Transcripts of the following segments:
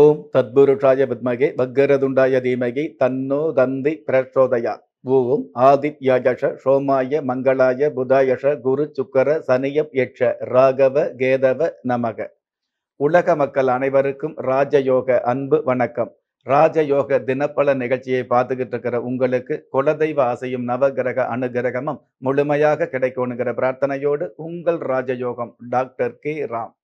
ஓம் தத்புருஷாய வித்மகே பக்கரதுண்டாய தீமகி தன்னோ தந்தி பிரச்சோதயா ஓம் ஆதித்யாயஷ சோமாய மங்களாய புதாயஷ குரு சுக்கர சனியப் யட்ச ராகவ கேதவ நமக உலக மக்கள் அனைவருக்கும் ராஜயோக அன்பு வணக்கம் ராஜயோக தினப்பல நிகழ்ச்சியை பார்த்துக்கிட்டு இருக்கிற உங்களுக்கு குலதெய்வ ஆசையும் நவகிரக அனுகிரகமும் முழுமையாக கிடைக்கணுங்கிற பிரார்த்தனையோடு உங்கள் ராஜயோகம் டாக்டர் கே ராம்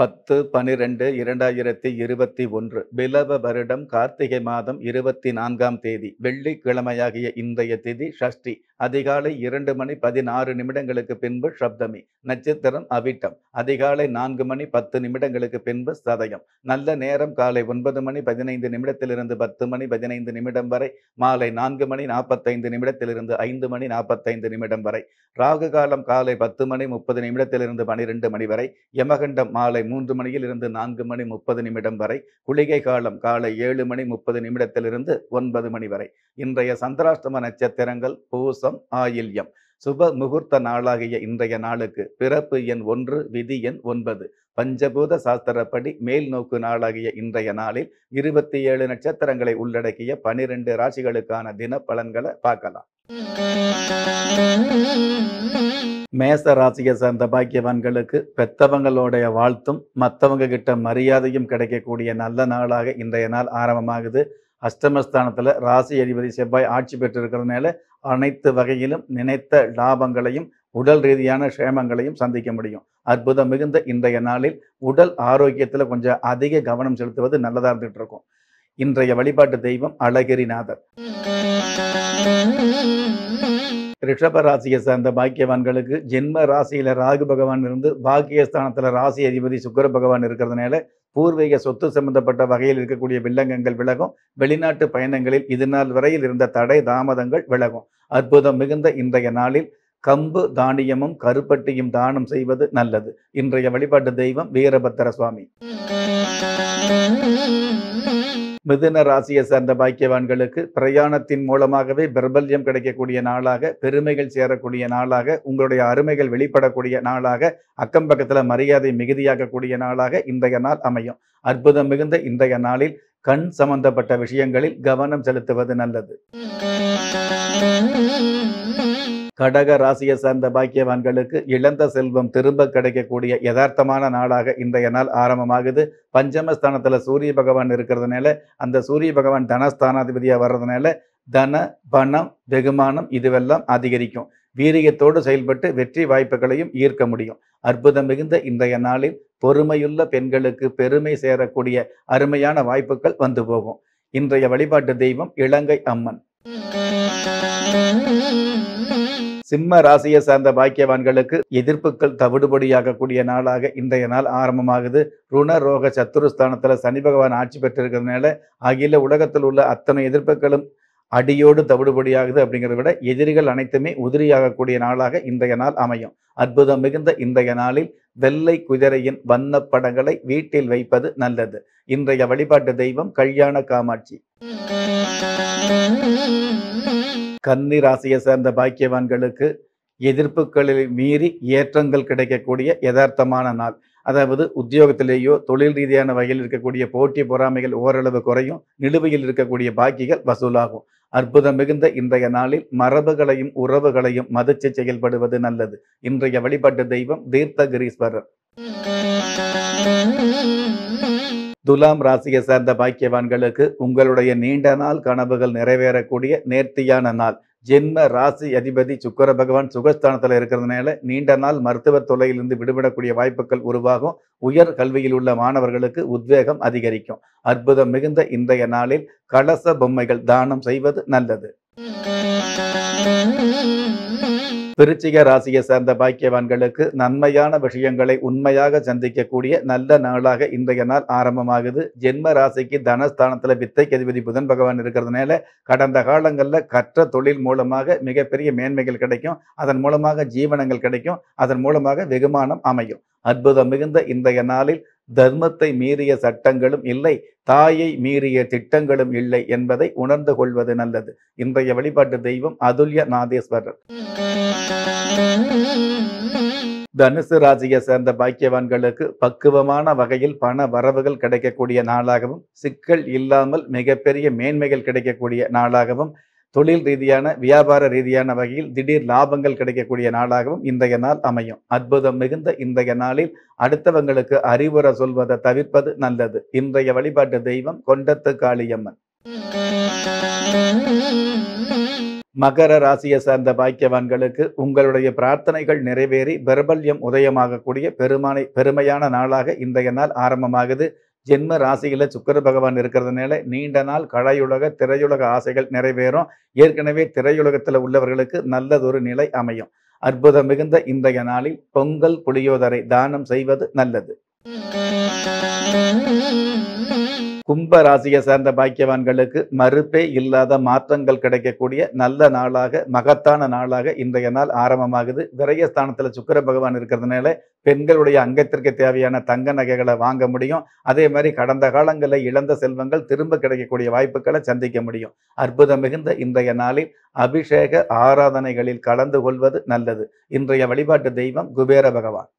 பத்து பனிரெண்டு இரண்டாயிரத்தி இருபத்தி ஒன்று பிலவ வருடம் கார்த்திகை மாதம் இருபத்தி நான்காம் தேதி வெள்ளிக்கிழமையாகிய இன்றைய திதி ஷஷ்டி அதிகாலை இரண்டு மணி பதினாறு நிமிடங்களுக்கு பின்பு சப்தமி நட்சத்திரம் அவிட்டம் அதிகாலை நான்கு மணி பத்து நிமிடங்களுக்கு பின்பு சதயம் நல்ல நேரம் காலை ஒன்பது மணி பதினைந்து நிமிடத்திலிருந்து பத்து மணி பதினைந்து நிமிடம் வரை மாலை நான்கு மணி நாற்பத்தைந்து நிமிடத்திலிருந்து ஐந்து மணி நாற்பத்தைந்து நிமிடம் வரை ராகு காலம் காலை பத்து மணி முப்பது நிமிடத்திலிருந்து பனிரெண்டு மணி வரை யமகண்டம் மாலை மூன்று மணியில் இருந்து நான்கு மணி முப்பது நிமிடம் வரை குளிகை காலம் காலை ஏழு மணி முப்பது நிமிடத்திலிருந்து ஒன்பது மணி வரை இன்றைய சந்திராஷ்டம நட்சத்திரங்கள் பூசம் சுபம் ஆயில்யம் சுப முகூர்த்த நாளாகிய இன்றைய நாளுக்கு பிறப்பு எண் ஒன்று விதி எண் ஒன்பது பஞ்சபூத சாஸ்திரப்படி மேல் நோக்கு நாளாகிய இன்றைய நாளில் இருபத்தி ஏழு நட்சத்திரங்களை உள்ளடக்கிய பனிரெண்டு ராசிகளுக்கான தின பலன்களை பார்க்கலாம் மேச ராசியை சேர்ந்த பாக்கியவான்களுக்கு பெத்தவங்களுடைய வாழ்த்தும் மற்றவங்க கிட்ட மரியாதையும் கிடைக்கக்கூடிய நல்ல நாளாக இன்றைய நாள் ஆரம்பமாகுது அஷ்டமஸ்தானத்தில் ராசி அதிபதி செவ்வாய் ஆட்சி பெற்றிருக்கிறதுனால அனைத்து வகையிலும் நினைத்த லாபங்களையும் உடல் ரீதியான க்ஷேமங்களையும் சந்திக்க முடியும் அற்புதம் மிகுந்த இன்றைய நாளில் உடல் ஆரோக்கியத்தில் கொஞ்சம் அதிக கவனம் செலுத்துவது நல்லதாக இருந்துகிட்டு இருக்கும் இன்றைய வழிபாட்டு தெய்வம் அழகிரிநாதர் ரிஷப ராசியை சார்ந்த பாக்கியவான்களுக்கு ஜென்ம ராசியில் ராகு பகவான் இருந்து பாக்கியஸ்தானத்தில் ராசி அதிபதி சுக்கர பகவான் இருக்கிறதுனால பூர்வீக சொத்து சம்பந்தப்பட்ட வகையில் இருக்கக்கூடிய வில்லங்கங்கள் விலகும் வெளிநாட்டு பயணங்களில் இது நாள் வரையில் இருந்த தடை தாமதங்கள் விலகும் அற்புதம் மிகுந்த இன்றைய நாளில் கம்பு தானியமும் கருப்பட்டியும் தானம் செய்வது நல்லது இன்றைய வழிபாட்டு தெய்வம் வீரபத்திர சுவாமி மிதுன ராசியை சார்ந்த பாக்கியவான்களுக்கு பிரயாணத்தின் மூலமாகவே பிரபல்யம் கிடைக்கக்கூடிய நாளாக பெருமைகள் சேரக்கூடிய நாளாக உங்களுடைய அருமைகள் வெளிப்படக்கூடிய நாளாக அக்கம் பக்கத்தில் மரியாதை மிகுதியாகக்கூடிய நாளாக இன்றைய நாள் அமையும் அற்புதம் மிகுந்த இன்றைய நாளில் கண் சம்பந்தப்பட்ட விஷயங்களில் கவனம் செலுத்துவது நல்லது கடக ராசியை சார்ந்த பாக்கியவான்களுக்கு இழந்த செல்வம் திரும்ப கிடைக்கக்கூடிய யதார்த்தமான நாளாக இன்றைய நாள் ஆரம்பமாகுது பஞ்சமஸ்தானத்தில் சூரிய பகவான் இருக்கிறதுனால அந்த சூரிய பகவான் தனஸ்தானாதிபதியாக வர்றதுனால தன பணம் வெகுமானம் இதுவெல்லாம் அதிகரிக்கும் வீரியத்தோடு செயல்பட்டு வெற்றி வாய்ப்புகளையும் ஈர்க்க முடியும் அற்புதம் மிகுந்த இன்றைய நாளில் பொறுமையுள்ள பெண்களுக்கு பெருமை சேரக்கூடிய அருமையான வாய்ப்புகள் வந்து போகும் இன்றைய வழிபாட்டு தெய்வம் இலங்கை அம்மன் சிம்ம ராசியை சார்ந்த பாக்கியவான்களுக்கு எதிர்ப்புகள் தவிடுபடியாகக்கூடிய நாளாக இன்றைய நாள் ஆரம்பமாகுது ருண ரோக சத்துருஸ்தானத்தில் சனி பகவான் ஆட்சி பெற்றிருக்கிறதுனால அகில உலகத்தில் உள்ள அத்தனை எதிர்ப்புகளும் அடியோடு தவிடுபடியாகுது அப்படிங்கிறத விட எதிரிகள் அனைத்துமே உதிரியாகக்கூடிய நாளாக இன்றைய நாள் அமையும் அற்புதம் மிகுந்த இன்றைய நாளில் வெள்ளை குதிரையின் வண்ண படங்களை வீட்டில் வைப்பது நல்லது இன்றைய வழிபாட்டு தெய்வம் கல்யாண காமாட்சி கன்னி ராசியை சேர்ந்த பாக்கியவான்களுக்கு எதிர்ப்புகளில் மீறி ஏற்றங்கள் கிடைக்கக்கூடிய யதார்த்தமான நாள் அதாவது உத்தியோகத்திலேயோ தொழில் ரீதியான வகையில் இருக்கக்கூடிய போட்டி பொறாமைகள் ஓரளவு குறையும் நிலுவையில் இருக்கக்கூடிய பாக்கிகள் வசூலாகும் அற்புதம் மிகுந்த இன்றைய நாளில் மரபுகளையும் உறவுகளையும் மதிச்சு செயல்படுவது நல்லது இன்றைய வழிபாட்டு தெய்வம் தீர்த்தகிரீஸ்வரர் துலாம் ராசியை சேர்ந்த பாக்கியவான்களுக்கு உங்களுடைய நீண்ட நாள் கனவுகள் நிறைவேறக்கூடிய நேர்த்தியான நாள் ஜென்ம ராசி அதிபதி சுக்கர பகவான் சுகஸ்தானத்தில் இருக்கிறதுனால நீண்ட நாள் மருத்துவ தொலையிலிருந்து விடுபடக்கூடிய வாய்ப்புகள் உருவாகும் உயர் கல்வியில் உள்ள மாணவர்களுக்கு உத்வேகம் அதிகரிக்கும் அற்புதம் மிகுந்த இன்றைய நாளில் கலச பொம்மைகள் தானம் செய்வது நல்லது விருச்சிக ராசியை சேர்ந்த பாக்கியவான்களுக்கு நன்மையான விஷயங்களை உண்மையாக சந்திக்கக்கூடிய நல்ல நாளாக இன்றைய நாள் ஆரம்பமாகுது ஜென்ம ராசிக்கு தனஸ்தானத்தில் வித்தை கதிபதி புதன் பகவான் இருக்கிறதுனால கடந்த காலங்களில் கற்ற தொழில் மூலமாக மிகப்பெரிய மேன்மைகள் கிடைக்கும் அதன் மூலமாக ஜீவனங்கள் கிடைக்கும் அதன் மூலமாக வெகுமானம் அமையும் அற்புதம் மிகுந்த இன்றைய நாளில் தர்மத்தை மீறிய சட்டங்களும் இல்லை தாயை மீறிய திட்டங்களும் இல்லை என்பதை உணர்ந்து கொள்வது நல்லது இன்றைய வழிபாட்டு தெய்வம் அதுல்ய நாதேஸ்வரர் தனுசு ராசியை சேர்ந்த பாக்கியவான்களுக்கு பக்குவமான வகையில் பண வரவுகள் கிடைக்கக்கூடிய நாளாகவும் சிக்கல் இல்லாமல் மிகப்பெரிய மேன்மைகள் கிடைக்கக்கூடிய நாளாகவும் தொழில் ரீதியான வியாபார ரீதியான வகையில் திடீர் லாபங்கள் கிடைக்கக்கூடிய நாளாகவும் இன்றைய நாள் அமையும் அற்புதம் மிகுந்த இன்றைய நாளில் அடுத்தவங்களுக்கு அறிவுரை சொல்வதை தவிர்ப்பது நல்லது இன்றைய வழிபாட்டு தெய்வம் கொண்டத்து காளியம்மன் மகர ராசியை சார்ந்த பாக்கியவான்களுக்கு உங்களுடைய பிரார்த்தனைகள் நிறைவேறி பிரபல்யம் உதயமாகக்கூடிய பெருமானை பெருமையான நாளாக இன்றைய நாள் ஆரம்பமாகுது ஜென்ம ராசியில் சுக்கர பகவான் இருக்கிறதுனால நீண்ட நாள் கலையுலக திரையுலக ஆசைகள் நிறைவேறும் ஏற்கனவே திரையுலகத்தில் உள்ளவர்களுக்கு நல்லதொரு நிலை அமையும் அற்புதம் மிகுந்த இன்றைய நாளில் பொங்கல் புளியோதரை தானம் செய்வது நல்லது கும்ப ராசியை சேர்ந்த பாக்கியவான்களுக்கு மறுப்பே இல்லாத மாற்றங்கள் கிடைக்கக்கூடிய நல்ல நாளாக மகத்தான நாளாக இன்றைய நாள் ஆரம்பமாகுது விரயஸ்தானத்தில் சுக்கர பகவான் இருக்கிறதுனால பெண்களுடைய அங்கத்திற்கு தேவையான தங்க நகைகளை வாங்க முடியும் அதே மாதிரி கடந்த காலங்களில் இழந்த செல்வங்கள் திரும்ப கிடைக்கக்கூடிய வாய்ப்புகளை சந்திக்க முடியும் அற்புதம் மிகுந்த இன்றைய நாளில் அபிஷேக ஆராதனைகளில் கலந்து கொள்வது நல்லது இன்றைய வழிபாட்டு தெய்வம் குபேர பகவான்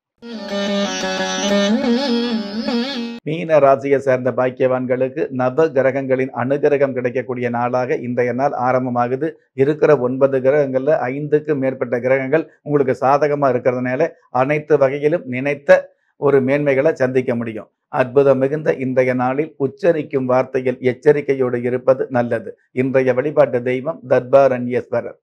மீன ராசியை சேர்ந்த பாக்கியவான்களுக்கு நவ கிரகங்களின் அனுகிரகம் கிடைக்கக்கூடிய நாளாக இன்றைய நாள் ஆரம்பமாகுது இருக்கிற ஒன்பது கிரகங்களில் ஐந்துக்கு மேற்பட்ட கிரகங்கள் உங்களுக்கு சாதகமாக இருக்கிறதுனால அனைத்து வகையிலும் நினைத்த ஒரு மேன்மைகளை சந்திக்க முடியும் அற்புதம் மிகுந்த இன்றைய நாளில் உச்சரிக்கும் வார்த்தையில் எச்சரிக்கையோடு இருப்பது நல்லது இன்றைய வழிபாட்டு தெய்வம் தர்பாரண்யேஸ்வரர்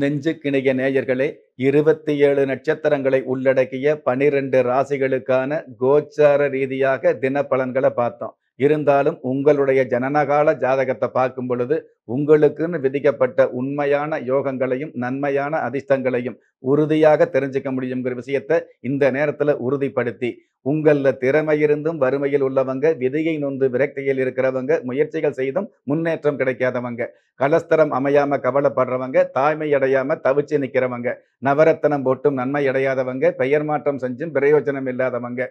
நெஞ்சுக்கிணைய நேயர்களே இருபத்தி ஏழு நட்சத்திரங்களை உள்ளடக்கிய பனிரெண்டு ராசிகளுக்கான கோச்சார ரீதியாக தின பலன்களை பார்த்தோம் இருந்தாலும் உங்களுடைய ஜனனகால ஜாதகத்தை பார்க்கும் பொழுது உங்களுக்குன்னு விதிக்கப்பட்ட உண்மையான யோகங்களையும் நன்மையான அதிர்ஷ்டங்களையும் உறுதியாக தெரிஞ்சுக்க முடியுங்கிற விஷயத்தை இந்த நேரத்தில் உறுதிப்படுத்தி உங்களில் திறமை இருந்தும் வறுமையில் உள்ளவங்க விதியை நொந்து விரக்தியில் இருக்கிறவங்க முயற்சிகள் செய்தும் முன்னேற்றம் கிடைக்காதவங்க கலஸ்தரம் அமையாம கவலைப்படுறவங்க தாய்மை அடையாம தவிச்சு நிற்கிறவங்க நவரத்தனம் போட்டும் நன்மை அடையாதவங்க பெயர் மாற்றம் செஞ்சும் பிரயோஜனம் இல்லாதவங்க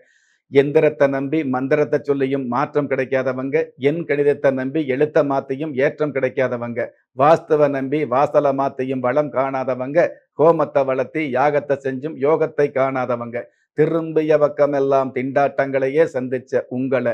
எந்திரத்தை நம்பி மந்திரத்தை சொல்லியும் மாற்றம் கிடைக்காதவங்க என் கணிதத்தை நம்பி எழுத்த மாத்தையும் ஏற்றம் கிடைக்காதவங்க வாஸ்தவ நம்பி வாசல மாத்தையும் வளம் காணாதவங்க கோமத்தை வளர்த்தி யாகத்தை செஞ்சும் யோகத்தை காணாதவங்க திரும்பிய பக்கமெல்லாம் திண்டாட்டங்களையே சந்திச்ச உங்களை